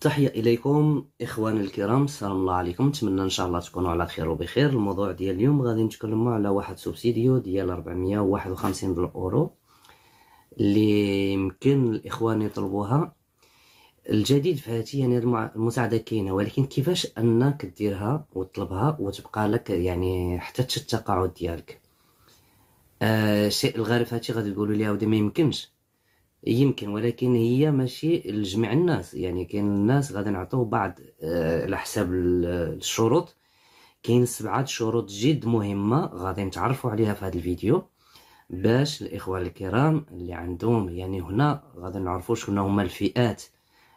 تحية إليكم إخواني الكرام السلام الله عليكم نتمنى إن شاء الله تكونوا على خير وبخير الموضوع ديال اليوم غادي نتكلم على واحد سوبسيديو ديال 451 بالأورو اللي يمكن الإخوان يطلبوها الجديد في هاتي يعني المساعدة كاينة ولكن كيفاش أنك ديرها وتطلبها وتبقى لك يعني حتى تشد التقاعد ديالك آه الشيء الغريب هاتي غادي تقولوا لي عاودي ما يمكنش يمكن ولكن هي ماشي لجميع الناس يعني كاين الناس غادي نعطيو بعض آه، على حساب الشروط كاين سبعه شروط جد مهمه غادي نتعرفوا عليها في هذا الفيديو باش الاخوه الكرام اللي عندهم يعني هنا غادي نعرفوا شنو هما الفئات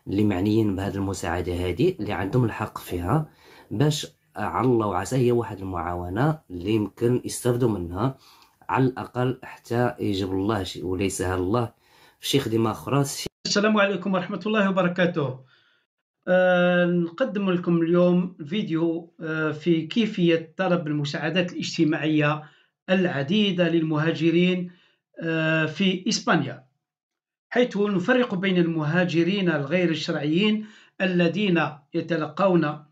اللي معنيين بهذه المساعده هذه اللي عندهم الحق فيها باش على الله وعسى هي واحد المعاونه اللي يمكن يستافدوا منها على الاقل حتى يجب الله شيء وليس الله شي خدمه اخرى السلام عليكم ورحمه الله وبركاته أه نقدم لكم اليوم فيديو أه في كيفيه طلب المساعدات الاجتماعيه العديده للمهاجرين أه في اسبانيا حيث نفرق بين المهاجرين الغير الشرعيين الذين يتلقون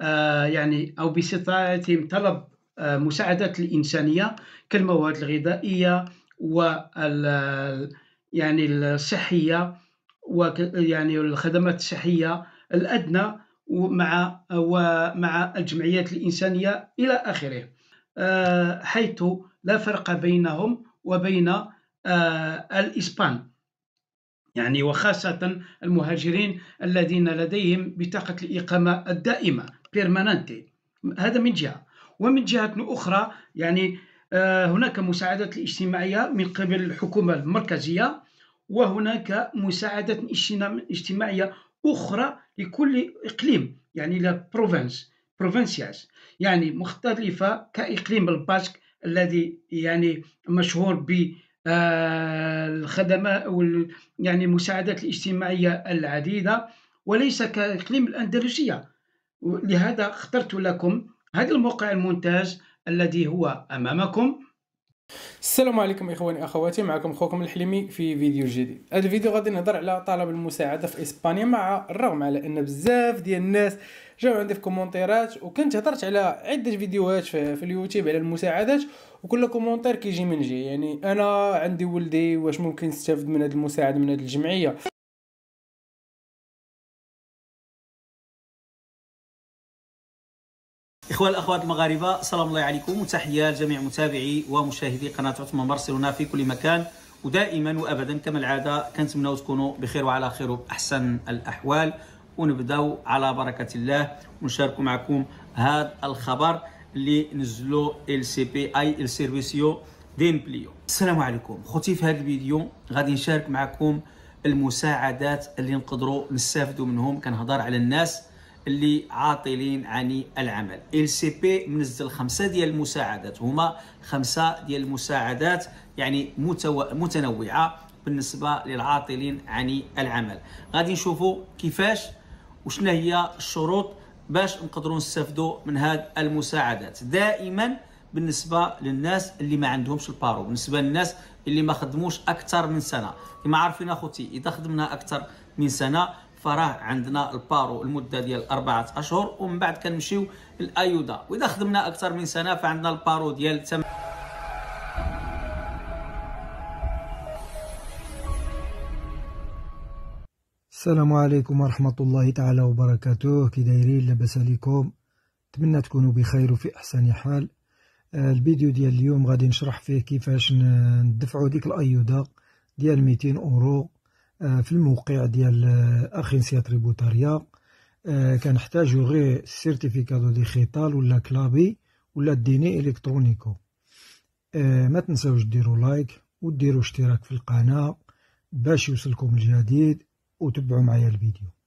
آه، يعني او باستطاعتهم طلب آه، مساعدات الانسانيه كالمواد الغذائيه وال يعني الصحيه ويعني الخدمات الصحيه الادنى ومع ومع الجمعيات الانسانيه الى اخره آه، حيث لا فرق بينهم وبين آه، الاسبان يعني وخاصة المهاجرين الذين لديهم بطاقة الإقامة الدائمة بيرمانانتي هذا من جهة ومن جهة أخرى يعني آه، هناك مساعدات اجتماعية من قبل الحكومة المركزية وهناك مساعدات اجتماعية أخرى لكل إقليم يعني لا بروفنس يعني مختلفة كإقليم الباسك الذي يعني مشهور ب آه، الخدمات يعني المساعدات الاجتماعية العديدة وليس كإقليم الأندلسية لهذا اخترت لكم هذا الموقع الممتاز الذي هو أمامكم السلام عليكم اخواني اخواتي معكم اخوكم الحليمي في فيديو جديد هذا الفيديو غادي نهضر على طلب المساعده في اسبانيا مع الرغم على ان بزاف ديال الناس جاو عندي في كومونتيرات وكنت هضرت على عده فيديوهات في, في اليوتيوب على المساعدات وكل كومونتير كيجي من جهه يعني انا عندي ولدي واش ممكن نستافد من هذه المساعده من هذه الجمعيه اخوان الاخوات المغاربه سلام الله عليكم وتحيه لجميع متابعي ومشاهدي قناه عثمان برسلونه في كل مكان ودائما وابدا كما العاده كنتمناو تكونوا بخير وعلى خير وباحسن الاحوال ونبداو على بركه الله ونشاركوا معكم هذا الخبر اللي نزلو ال سي بي اي ال سيرفيسيو ديمبليو السلام عليكم خوتي في هذا الفيديو غادي نشارك معكم المساعدات اللي نقدروا نستافدوا منهم كنهضر على الناس اللي عاطلين عن العمل ال سي بي منزل خمسه ديال المساعدات هما خمسه ديال المساعدات يعني متو... متنوعه بالنسبه للعاطلين عن العمل غادي نشوفوا كيفاش وشنا هي الشروط باش نقدروا نستافدوا من هاد المساعدات دائما بالنسبه للناس اللي ما عندهمش البارو بالنسبه للناس اللي ما خدموش اكثر من سنه كما عارفين اخوتي اذا خدمنا اكثر من سنه فراه عندنا البارو المده ديال اربعه اشهر ومن بعد كنمشيو الايودا واذا خدمنا اكثر من سنه فعندنا البارو ديال تم السلام عليكم ورحمة الله تعالى وبركاته كي دايرين لاباس عليكم نتمنى تكونوا بخير وفي احسن حال آه، الفيديو ديال اليوم غادي نشرح فيه كيفاش ندفعوا ديك الايودا ديال 200 اورو آه، في الموقع ديال آه، اخنسيا تريبوتاريا آه، كنحتاجو غير سيرتيفيكادو ديجيتال ولا كلابي ولا ديني الكترونيكو ما تنساوش ديروا لايك وديروا اشتراك في القناه باش يوصلكم الجديد وتبعوا معايا الفيديو